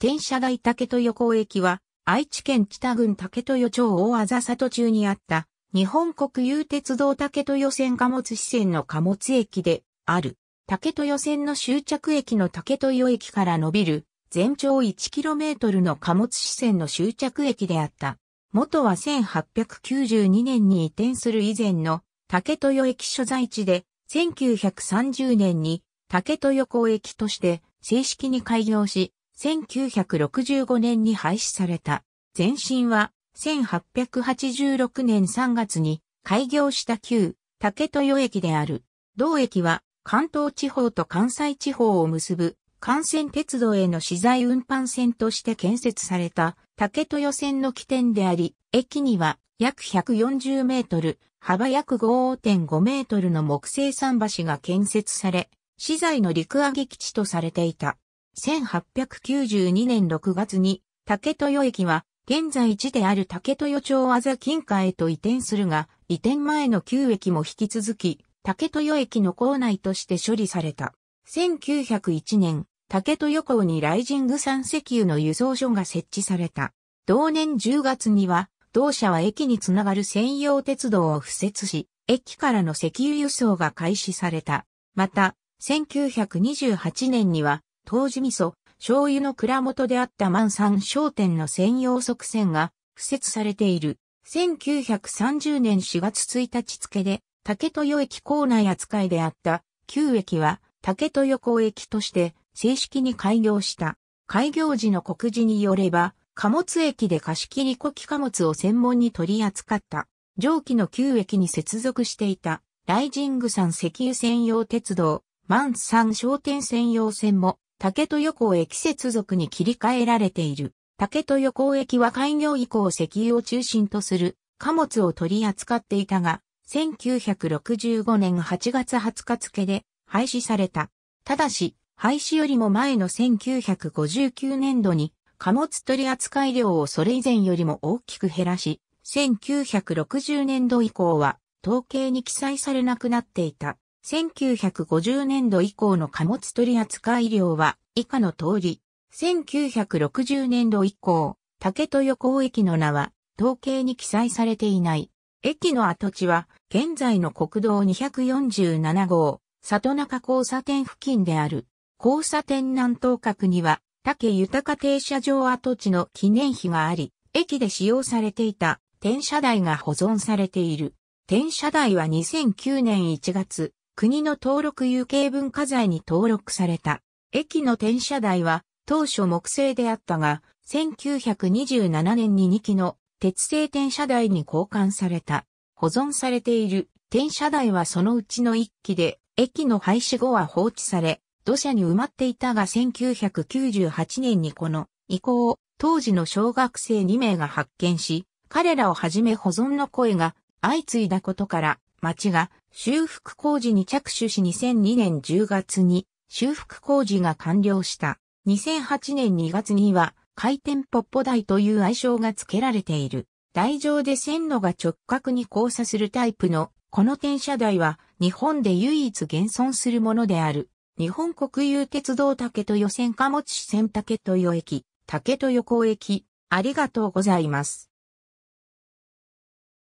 天社台竹豊港駅は、愛知県北郡竹豊町大あざ里中にあった、日本国有鉄道竹豊線貨物支線の貨物駅で、ある。竹豊線の終着駅の竹豊駅から伸びる、全長 1km の貨物支線の終着駅であった。元は1892年に移転する以前の竹豊駅所在地で、1930年に竹豊港駅として正式に開業し、1965年に廃止された。前身は、1886年3月に開業した旧竹豊駅である。同駅は関東地方と関西地方を結ぶ幹線鉄道への資材運搬線として建設された竹豊線の起点であり、駅には約140メートル、幅約5.5メートルの木製桟橋が建設され、資材の陸揚げ基地とされていた。1892年6月に竹豊駅は現在地である竹豊町あざ近海へと移転するが、移転前の旧駅も引き続き、竹豊駅の構内として処理された。1901年、竹豊港にライジング山石油の輸送所が設置された。同年10月には、同社は駅につながる専用鉄道を敷設し、駅からの石油輸送が開始された。また、1928年には、当時味噌、醤油の蔵元であった万山商店の専用側線が敷設されている。1930年4月1日付で、竹豊駅構内扱いであった旧駅は竹豊港駅として正式に開業した。開業時の告示によれば、貨物駅で貸し切り古希貨物を専門に取り扱った。上記の旧駅に接続していた、ライジング山石油専用鉄道、万山商店専用線も、竹戸横駅接続に切り替えられている。竹戸横駅は開業以降石油を中心とする貨物を取り扱っていたが、1965年8月20日付で廃止された。ただし、廃止よりも前の1959年度に貨物取扱量をそれ以前よりも大きく減らし、1960年度以降は統計に記載されなくなっていた。1950年度以降の貨物取扱量は以下の通り、1960年度以降、竹豊港駅の名は統計に記載されていない。駅の跡地は現在の国道247号、里中交差点付近である。交差点南東角には竹豊停車場跡地の記念碑があり、駅で使用されていた転車台が保存されている。転車台は2009年1月、国の登録有形文化財に登録された。駅の転車台は当初木製であったが、1927年に2機の鉄製転車台に交換された。保存されている転車台はそのうちの1機で、駅の廃止後は放置され、土砂に埋まっていたが1998年にこの遺構を当時の小学生2名が発見し、彼らをはじめ保存の声が相次いだことから町が修復工事に着手し2002年10月に修復工事が完了した。2008年2月には回転ポッポ台という愛称が付けられている。台上で線路が直角に交差するタイプのこの転車台は日本で唯一現存するものである。日本国有鉄道竹豊線貨物支線竹豊駅、竹豊港駅、ありがとうございます。